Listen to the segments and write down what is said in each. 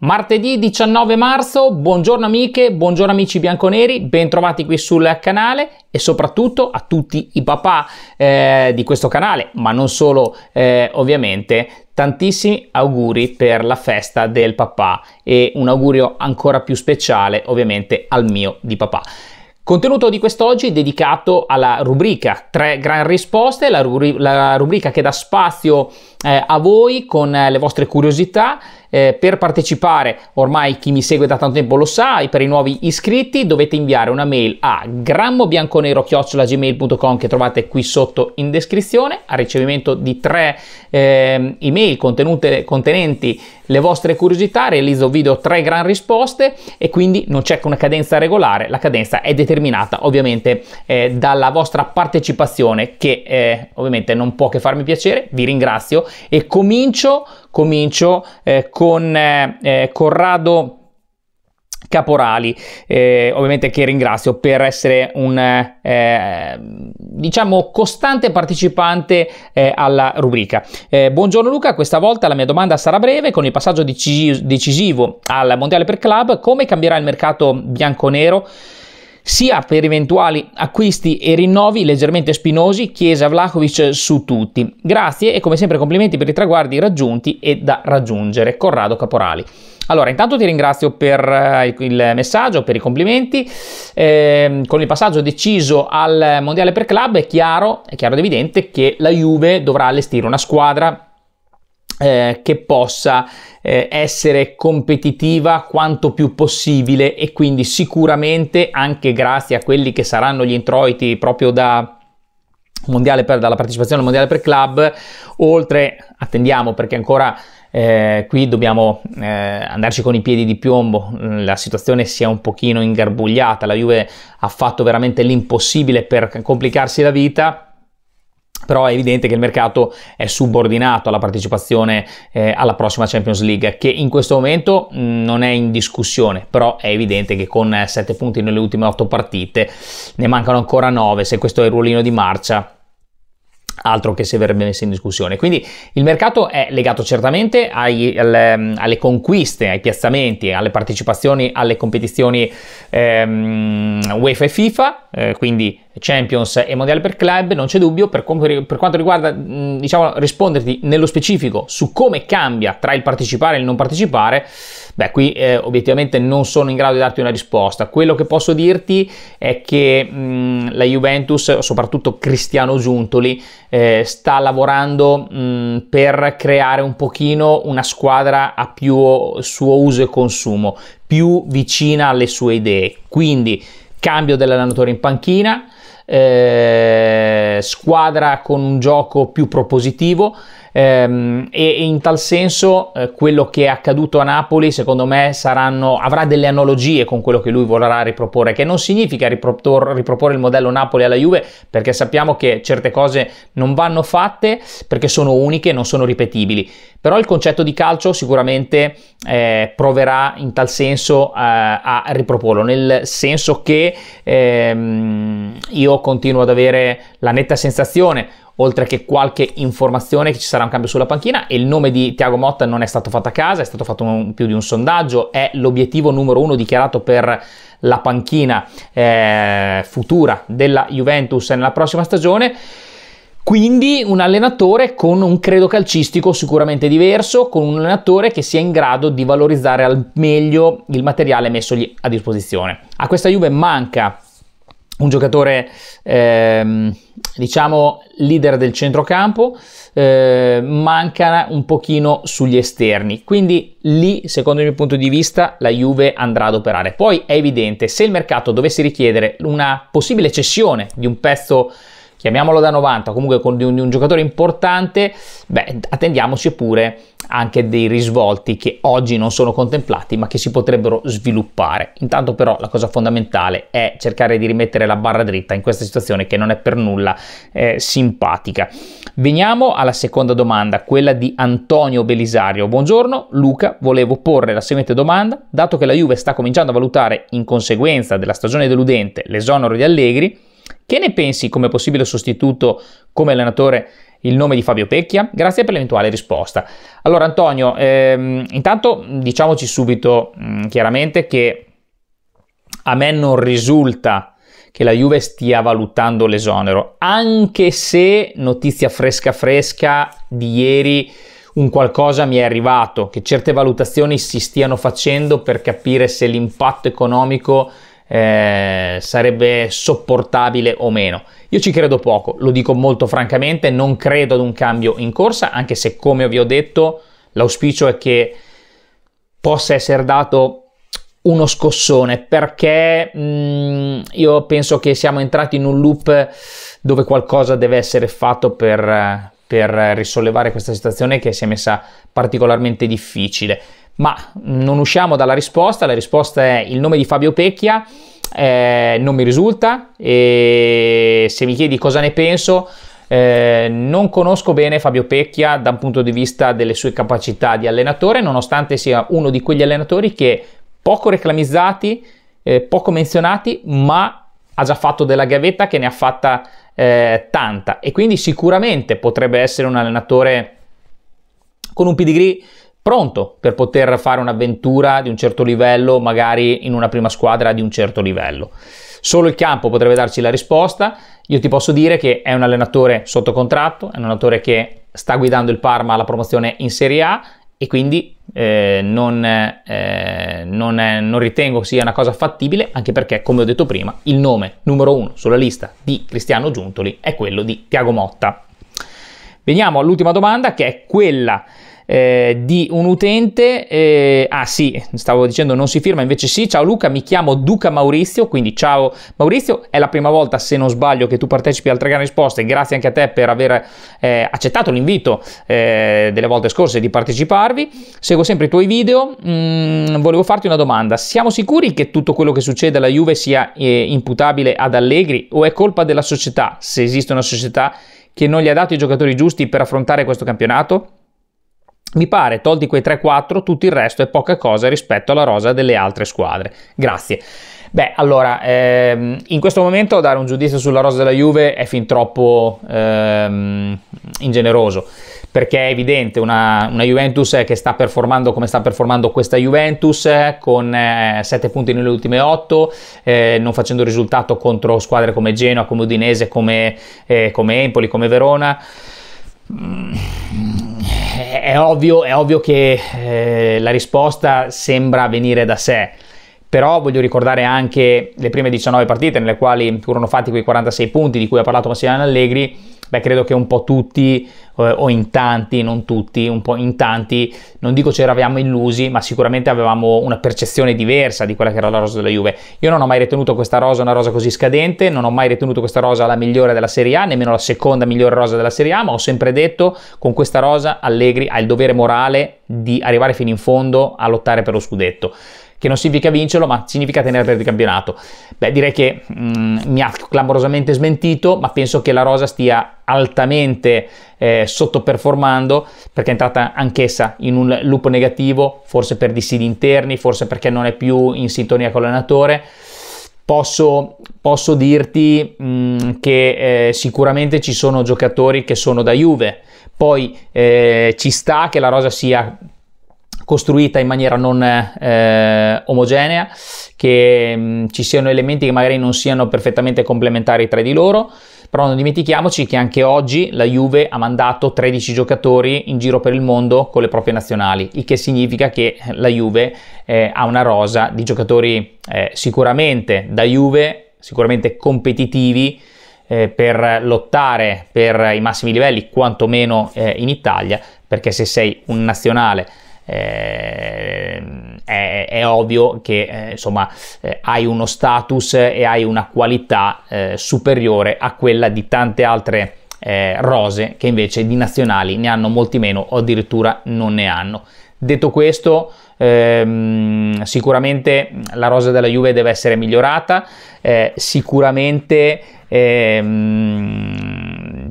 Martedì 19 marzo, buongiorno amiche, buongiorno amici bianconeri, bentrovati qui sul canale e soprattutto a tutti i papà eh, di questo canale, ma non solo eh, ovviamente, tantissimi auguri per la festa del papà e un augurio ancora più speciale ovviamente al mio di papà. Contenuto di quest'oggi dedicato alla rubrica Tre Gran Risposte, la, rubrica che dà spazio eh, a voi con eh, le vostre curiosità, eh, per partecipare, ormai chi mi segue da tanto tempo lo sa, e per i nuovi iscritti dovete inviare una mail a grammobianconero.gmail.com che trovate qui sotto in descrizione, a ricevimento di tre eh, email contenenti le vostre curiosità, realizzo video tre gran risposte e quindi non c'è una cadenza regolare, la cadenza è determinata ovviamente eh, dalla vostra partecipazione che eh, ovviamente non può che farmi piacere, vi ringrazio e comincio comincio eh, con eh, eh, Corrado Caporali, eh, ovviamente che ringrazio per essere un eh, diciamo costante partecipante eh, alla rubrica. Eh, buongiorno Luca, questa volta la mia domanda sarà breve, con il passaggio decisivo al Mondiale per Club, come cambierà il mercato bianco nero sia per eventuali acquisti e rinnovi leggermente spinosi, Chiesa Vlahovic su tutti. Grazie e come sempre complimenti per i traguardi raggiunti e da raggiungere. Corrado Caporali. Allora, intanto ti ringrazio per eh, il messaggio, per i complimenti. Eh, con il passaggio deciso al Mondiale per Club è chiaro, è chiaro ed evidente che la Juve dovrà allestire una squadra eh, che possa eh, essere competitiva quanto più possibile e quindi sicuramente anche grazie a quelli che saranno gli introiti proprio da, mondiale per, dalla partecipazione al mondiale per club, oltre, attendiamo perché ancora eh, qui dobbiamo eh, andarci con i piedi di piombo, mm, la situazione si è un pochino ingarbugliata, la Juve ha fatto veramente l'impossibile per complicarsi la vita, però è evidente che il mercato è subordinato alla partecipazione eh, alla prossima Champions League che in questo momento mh, mm, non è in discussione però è evidente che con 7 eh, punti nelle ultime 8 partite ne mancano ancora 9 se questo è il ruolino di marcia altro che se verrebbe messo in discussione. Quindi il mercato è legato certamente ai, alle, ehm, alle, conquiste, ai piazzamenti, alle partecipazioni alle competizioni ehm, UEFA e FIFA, eh, quindi Champions e Mondiale per club, non c'è dubbio, per, per quanto riguarda, diciamo, risponderti nello specifico su come cambia tra il partecipare e il non partecipare, beh, qui eh, obiettivamente non sono in grado di darti una risposta. Quello che posso dirti è che mh, la Juventus, soprattutto Cristiano Giuntoli, eh, sta lavorando mh, per creare un pochino una squadra a più suo uso e consumo, più vicina alle sue idee. Quindi cambio dell'allenatore in panchina, eh, squadra con un gioco più propositivo, Ehm, e, e in tal senso eh, quello che è accaduto a Napoli secondo me saranno, avrà delle analogie con quello che lui vorrà riproporre, che non significa ripropor, riproporre il modello Napoli alla Juve perché sappiamo che certe cose non vanno fatte perché sono uniche, non sono ripetibili, però il concetto di calcio sicuramente eh, proverà in tal senso eh, a riproporlo, nel senso che ehm, io continuo ad avere la netta sensazione oltre che qualche informazione che ci sarà un cambio sulla panchina e il nome di Tiago Motta non è stato fatto a casa, è stato fatto un, più di un sondaggio, è l'obiettivo numero uno dichiarato per la panchina eh, futura della Juventus nella prossima stagione. Quindi un allenatore con un credo calcistico sicuramente diverso, con un allenatore che sia in grado di valorizzare al meglio il materiale messogli a disposizione. A questa Juve manca un giocatore ehm, diciamo leader del centrocampo eh, manca un pochino sugli esterni quindi lì secondo il mio punto di vista la Juve andrà ad operare poi è evidente se il mercato dovesse richiedere una possibile cessione di un pezzo chiamiamolo da 90, comunque con un, un giocatore importante, beh, attendiamoci pure anche dei risvolti che oggi non sono contemplati ma che si potrebbero sviluppare. Intanto però la cosa fondamentale è cercare di rimettere la barra dritta in questa situazione che non è per nulla eh, simpatica. Veniamo alla seconda domanda, quella di Antonio Belisario. Buongiorno Luca, volevo porre la seguente domanda, dato che la Juve sta cominciando a valutare in conseguenza della stagione deludente l'esonero di Allegri, che ne pensi come possibile sostituto come allenatore il nome di Fabio Pecchia? Grazie per l'eventuale risposta. Allora Antonio, ehm, intanto diciamoci subito mh, mm, chiaramente che a me non risulta che la Juve stia valutando l'esonero, anche se notizia fresca fresca di ieri un qualcosa mi è arrivato, che certe valutazioni si stiano facendo per capire se l'impatto economico eh, sarebbe sopportabile o meno. Io ci credo poco, lo dico molto francamente, non credo ad un cambio in corsa, anche se come vi ho detto l'auspicio è che possa essere dato uno scossone perché mh, mm, io penso che siamo entrati in un loop dove qualcosa deve essere fatto per, per risollevare questa situazione che si è messa particolarmente difficile ma non usciamo dalla risposta, la risposta è il nome di Fabio Pecchia, eh, non mi risulta e se mi chiedi cosa ne penso, eh, non conosco bene Fabio Pecchia da un punto di vista delle sue capacità di allenatore, nonostante sia uno di quegli allenatori che poco reclamizzati, eh, poco menzionati, ma ha già fatto della gavetta che ne ha fatta eh, tanta e quindi sicuramente potrebbe essere un allenatore con un pedigree pronto per poter fare un'avventura di un certo livello, magari in una prima squadra di un certo livello. Solo il campo potrebbe darci la risposta. Io ti posso dire che è un allenatore sotto contratto, è un allenatore che sta guidando il Parma alla promozione in Serie A e quindi eh, non, eh, non, è, non, ritengo sia una cosa fattibile, anche perché, come ho detto prima, il nome numero uno sulla lista di Cristiano Giuntoli è quello di Tiago Motta. Veniamo all'ultima domanda che è quella eh, di un utente. Eh, ah sì, stavo dicendo non si firma, invece sì. Ciao Luca, mi chiamo Duca Maurizio, quindi ciao Maurizio, è la prima volta se non sbaglio che tu partecipi al Tre Tragano Risposte, grazie anche a te per aver eh, accettato l'invito eh, delle volte scorse di parteciparvi. Seguo sempre i tuoi video, mm, volevo farti una domanda. Siamo sicuri che tutto quello che succede alla Juve sia eh, imputabile ad Allegri o è colpa della società, se esiste una società che non gli ha dato i giocatori giusti per affrontare questo campionato? Mi pare, tolti quei 3-4, tutto il resto è poca cosa rispetto alla rosa delle altre squadre. Grazie. Beh, allora, ehm, in questo momento dare un giudizio sulla rosa della Juve è fin troppo ehm, ingeneroso, perché è evidente una, una, Juventus che sta performando come sta performando questa Juventus, con eh, 7 punti nelle ultime 8, eh, non facendo risultato contro squadre come Genoa, come Udinese, come, eh, come Empoli, come Verona. Mm è, ovvio, è ovvio che eh, la risposta sembra venire da sé però voglio ricordare anche le prime 19 partite nelle quali furono fatti quei 46 punti di cui ha parlato Massimiliano Allegri, beh credo che un po' tutti, eh, o in tanti, non tutti, un po' in tanti, non dico ci eravamo illusi, ma sicuramente avevamo una percezione diversa di quella che era la rosa della Juve. Io non ho mai ritenuto questa rosa una rosa così scadente, non ho mai ritenuto questa rosa la migliore della Serie A, nemmeno la seconda migliore rosa della Serie A, ma ho sempre detto con questa rosa Allegri ha il dovere morale di arrivare fino in fondo a lottare per lo scudetto che non significa vincerlo, ma significa tenere per il campionato. Beh, direi che mh, mm, mi ha clamorosamente smentito, ma penso che la Rosa stia altamente eh, sottoperformando perché è entrata anch'essa in un loop negativo, forse per dissidi interni, forse perché non è più in sintonia con l'allenatore. Posso, posso dirti mh, mm, che eh, sicuramente ci sono giocatori che sono da Juve, poi eh, ci sta che la rosa sia costruita in maniera non eh, omogenea, che mh, mm, ci siano elementi che magari non siano perfettamente complementari tra di loro, però non dimentichiamoci che anche oggi la Juve ha mandato 13 giocatori in giro per il mondo con le proprie nazionali, il che significa che la Juve eh, ha una rosa di giocatori eh, sicuramente da Juve, sicuramente competitivi, eh, per lottare per i massimi livelli, quantomeno eh, in Italia, perché se sei un nazionale eh, è, è, ovvio che eh, insomma eh, hai uno status e hai una qualità eh, superiore a quella di tante altre eh, rose che invece di nazionali ne hanno molti meno o addirittura non ne hanno. Detto questo, ehm, sicuramente la rosa della Juve deve essere migliorata, eh, sicuramente ehm,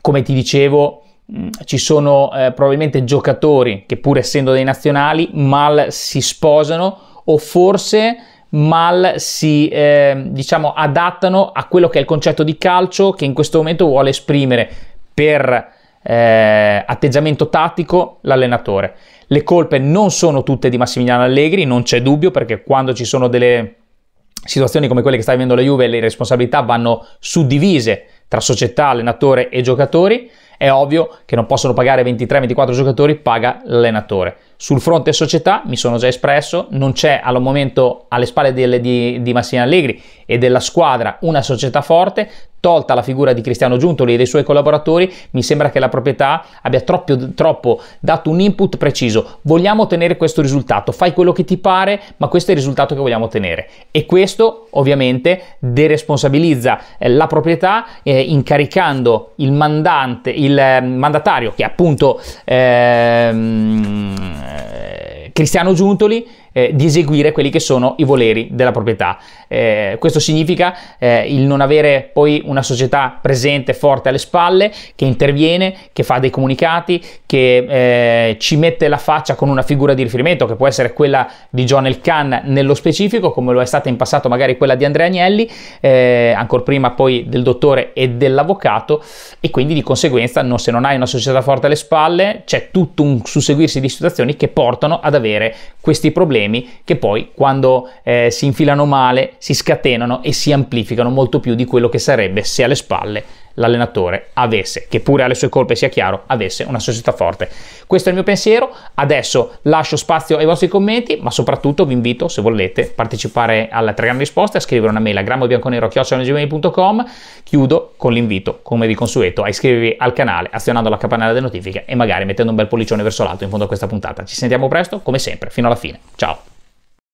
come ti dicevo Mm, ci sono eh, probabilmente giocatori che pur essendo dei nazionali mal si sposano o forse mal si eh, diciamo adattano a quello che è il concetto di calcio che in questo momento vuole esprimere per eh, atteggiamento tattico l'allenatore. Le colpe non sono tutte di Massimiliano Allegri, non c'è dubbio perché quando ci sono delle situazioni come quelle che sta vivendo la Juve le responsabilità vanno suddivise tra società, allenatore e giocatori è ovvio che non possono pagare 23-24 giocatori, paga l'allenatore. Sul fronte società mi sono già espresso, non c'è al momento alle spalle delle, di, di Massimo Allegri e della squadra una società forte, tolta la figura di Cristiano Giuntoli e dei suoi collaboratori, mi sembra che la proprietà abbia troppo, troppo dato un input preciso. Vogliamo ottenere questo risultato, fai quello che ti pare, ma questo è il risultato che vogliamo ottenere. E questo ovviamente deresponsabilizza eh, la proprietà eh, incaricando il mandante, il eh, mandatario che appunto... Ehm, Cristiano Giuntoli eh, di eseguire quelli che sono i voleri della proprietà. Eh, questo significa eh, il non avere poi una società presente, forte alle spalle, che interviene, che fa dei comunicati, che eh, ci mette la faccia con una figura di riferimento, che può essere quella di John Elkann nello specifico, come lo è stata in passato magari quella di Andrea Agnelli, eh, ancora prima poi del dottore e dell'avvocato, e quindi di conseguenza non, se non hai una società forte alle spalle c'è tutto un susseguirsi di situazioni che portano ad avere questi problemi problemi che poi quando eh, si infilano male si scatenano e si amplificano molto più di quello che sarebbe se alle spalle l'allenatore avesse, che pure alle sue colpe sia chiaro, avesse una società forte. Questo è il mio pensiero, adesso lascio spazio ai vostri commenti, ma soprattutto vi invito, se volete, a partecipare alla tre grandi risposte, a scrivere una mail a grammobianconero.com, chiudo con l'invito, come di consueto, a iscrivervi al canale, azionando la campanella delle notifiche e magari mettendo un bel pollicione verso l'alto in fondo a questa puntata. Ci sentiamo presto, come sempre, fino alla fine. Ciao!